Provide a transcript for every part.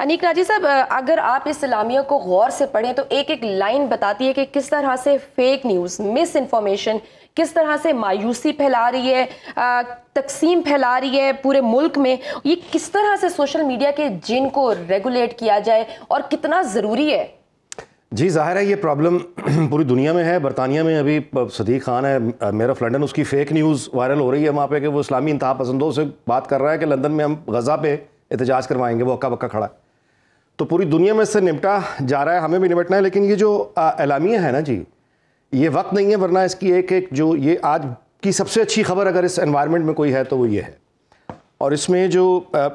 अनिक राजी साहब अगर आप इस सलामियों को गौर से पढ़ें तो एक एक लाइन बताती है कि किस तरह से फेक न्यूज़ मिस इन्फॉर्मेशन किस तरह से मायूसी फैला रही है तकसीम फैला रही है पूरे मुल्क में ये किस तरह से सोशल मीडिया के जिन को रेगुलेट किया जाए और कितना ज़रूरी है जी जाहिर है ये प्रॉब्लम पूरी दुनिया में है बरतानिया में अभी सदी खान है मेरा ऑफ लंडन उसकी फ़ेक न्यूज़ वायरल हो रही है वहाँ पे कि वो इस्लामी इंतहा पसंदों से बात कर रहा है कि लंदन में हम गज़ा पे एहतजाज करवाएंगे वो अक्का पक्का खड़ा है तो पूरी दुनिया में इससे निपटा जा रहा है हमें भी निपटना है लेकिन ये जो एलामिया है ना जी ये वक्त नहीं है वरना इसकी एक एक जो ये आज की सबसे अच्छी खबर अगर इस एनवायरनमेंट में कोई है तो वो ये है और इसमें जो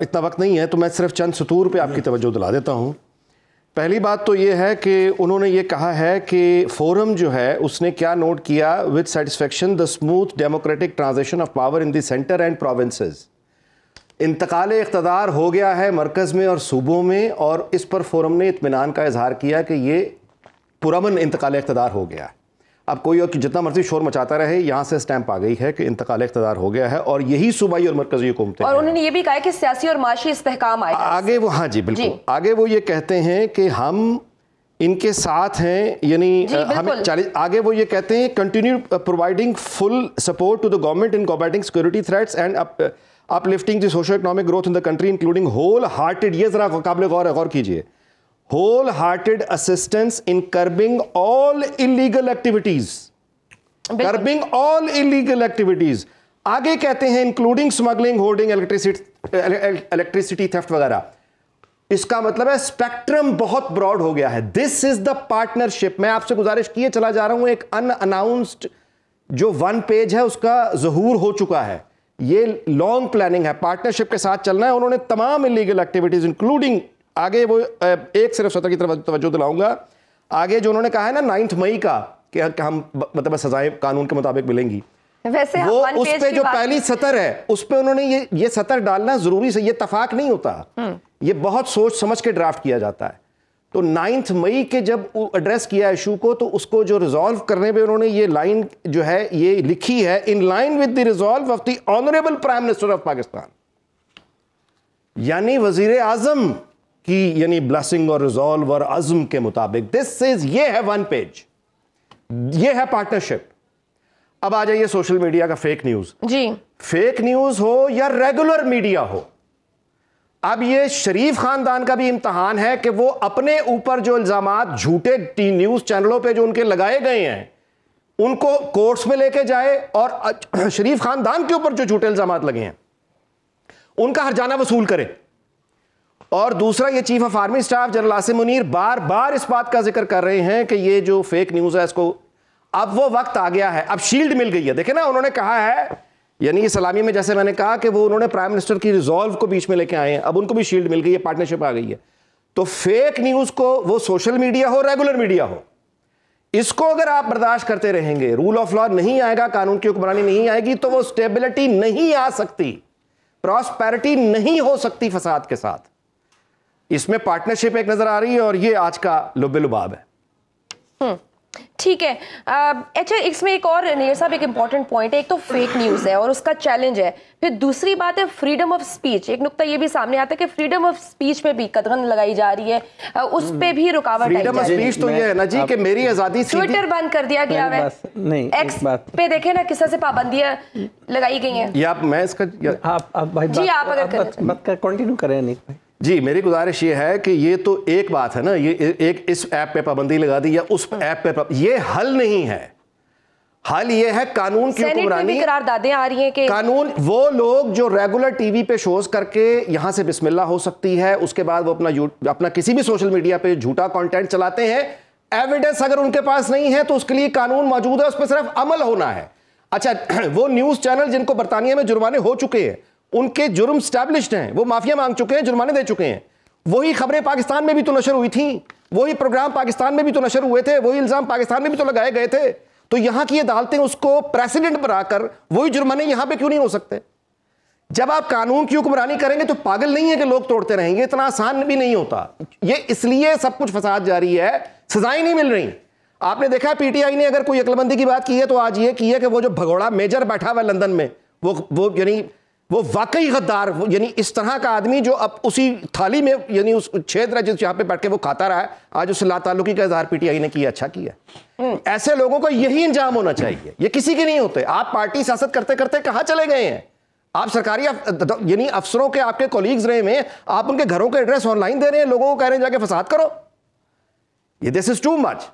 इतना वक्त नहीं है तो मैं सिर्फ चंद सतूर पे आपकी तवज्जो दिला देता हूँ पहली बात तो ये है कि उन्होंने ये कहा है कि फोरम जो है उसने क्या नोट किया with satisfaction the smooth democratic transaction of power in the centre and provinces इंतकाल इकतदार हो गया है मरकज़ में और सूबों में और इस पर फोरम ने इतमान का इजहार किया कि ये पुरमन इंतकाल इकतदार हो गया अब कोई और जितना मर्जी शोर मचाता रहे यहाँ से स्टैंप आ गई है कि इंतकाल इकतदार हो गया है और यही सूबाई और मरकजी हुकूमतें और उन्होंने ये भी कहा कि सियासी और माशी इस्तेकाम आए आगे वो हाँ जी बिल्कुल आगे वो ये कहते हैं कि हम इनके साथ हैं यानी हमें चालीस आगे वो ये कहते हैं continue providing full support to the government in combating security threats and lifting the socio economic growth in the country including whole hearted ये जरा काबिल गौर है गौर कीजिए whole hearted assistance in curbing all illegal activities curbing all illegal activities आगे कहते हैं including smuggling holding electricity electricity theft वगैरह इसका मतलब है स्पेक्ट्रम बहुत ब्रॉड हो गया है दिस इज द पार्टनरशिप मैं आपसे गुजारिश किए चला जा रहा हूं एक अनाउंस्ड जो वन पेज है उसका जहूर हो चुका है ये लॉन्ग प्लानिंग है पार्टनरशिप के साथ चलना है उन्होंने तमाम इलीगल एक्टिविटीज इंक्लूडिंग आगे वो एक सिर्फ सतह की तरफ तवज्जो दिलाऊंगा आगे जो उन्होंने कहा है ना नाइन्थ मई का कि हम मतलब सजाएं कानून के मुताबिक मिलेंगी वैसे वो उस पे जो पहली सतर है उस पे उन्होंने ये ये सतर डालना जरूरी से ये तफाक नहीं होता हम्म। ये बहुत सोच समझ के ड्राफ्ट किया जाता है तो नाइन्थ मई के जब एड्रेस किया इशू को तो उसको जो रिजॉल्व करने पे उन्होंने ये लाइन जो है ये लिखी है in line with the resolve of the honourable prime minister of Pakistan यानी वजीर आजम की यानी ब्लसिंग और रिजॉल्व और अजम के मुताबिक दिस इज ये है वन पेज ये है पार्टनरशिप अब आ जाइए सोशल मीडिया का फेक न्यूज जी फेक न्यूज हो या रेगुलर मीडिया हो अब ये शरीफ खानदान का भी इम्तहान है कि वो अपने ऊपर जो इल्ज़ाम झूठे टी न्यूज़ चैनलों पे जो उनके लगाए गए हैं उनको कोर्ट्स में लेके जाए और शरीफ खानदान के ऊपर जो झूठे इल्ज़ाम लगे हैं उनका हर जाना वसूल करे और दूसरा ये chief of army staff general Asim Munir बार बार इस बात का जिक्र कर रहे हैं कि ये जो फेक न्यूज़ है इसको अब वो वक्त आ गया है अब शील्ड मिल गई है देखे ना उन्होंने कहा है यानी ये सलामी में जैसे मैंने कहा कि वो उन्होंने प्राइम मिनिस्टर की रिजॉल्व को बीच में लेके आए हैं अब उनको भी शील्ड मिल गई है पार्टनरशिप आ गई है तो फेक न्यूज़ को वो सोशल मीडिया हो रेगुलर मीडिया हो इसको अगर आप बर्दाश्त करते रहेंगे रूल ऑफ लॉ नहीं आएगा कानून की हुक्मरानी नहीं आएगी तो वो स्टेबिलिटी नहीं आ सकती प्रॉस्पैरिटी नहीं हो सकती फसाद के साथ इसमें पार्टनरशिप एक नजर आ रही है और ये आज का लुबे लुबाब है हम्म। ठीक है अच्छा इसमें एक और नीर साहब एक इम्पॉर्टेंट पॉइंट है एक तो फेक न्यूज़ है और उसका चैलेंज है फिर दूसरी बात है फ्रीडम ऑफ स्पीच एक नुकता ये भी सामने आता है कि फ्रीडम ऑफ स्पीच पे भी कदगन लगाई जा रही है उस पर भी रुकावट फ्रीडम ऑफ स्पीच तो ये है ना जी कि मेरी आज़ादी ट्विटर बंद कर दिया गया है नहीं एक्स पे देखे ना किस तरह से पाबंदियां लगाई गई हैं आप मैं इसका जी आप अगर कंटिन्यू करें नहीं जी मेरी गुजारिश ये है कि ये तो एक बात है ना ये एक इस ऐप पे पाबंदी लगा दी या उस हाँ। ऐप पे ये हल नहीं है हल ये है कानून की हुक्मरानी करारदादें आ रही हैं कि कानून वो लोग जो रेगुलर टीवी पे शोज करके यहां से बिस्मिल्ला हो सकती है उसके बाद वो अपना अपना किसी भी सोशल मीडिया पे झूठा कंटेंट चलाते हैं एविडेंस अगर उनके पास नहीं है तो उसके लिए कानून मौजूद है उस पर सिर्फ अमल होना है अच्छा वो न्यूज चैनल जिनको बरतानिया में जुर्माने हो चुके हैं उनके जुर्म स्टैब्लिश्ड हैं वो माफिया मांग चुके हैं जुर्माने दे चुके हैं वही खबरें पाकिस्तान में भी तो नशर हुई थी वही प्रोग्राम पाकिस्तान में भी तो नशर हुए थे वही इल्ज़ाम पाकिस्तान में भी तो लगाए गए थे तो यहां की अदालतें उसको प्रेसिडेंट बनाकर वही जुर्माने यहां पर क्यों नहीं हो सकते जब आप कानून की हुक्मरानी करेंगे तो पागल नहीं है कि लोग तोड़ते रहेंगे इतना आसान भी नहीं होता ये इसलिए सब कुछ फसाद जारी है सजाएं नहीं मिल रही आपने देखा पीटीआई ने अगर कोई अकलबंदी की बात की है तो आज ये की है कि वो जो भगोड़ा मेजर बैठा हुआ लंदन में वो वो यानी वो वाकई गद्दार यानी इस तरह का आदमी जो अब उसी थाली में यानी उस छेद रहा जिस यहाँ पे बैठ के वो खाता रहा है आज उस ला तालुकी का इजहार पीटीआई ने किया अच्छा किया हम्म। ऐसे लोगों को यही इंजाम होना चाहिए ये किसी के नहीं होते आप पार्टी सियासत करते करते कहाँ चले गए हैं आप सरकारी यानी अफसरों के आपके कोलीग्स रहे हैं आप उनके घरों के एड्रेस ऑनलाइन दे रहे हैं लोगों को कह रहे हैं जाके फसाद करो ये दिस इज टू मच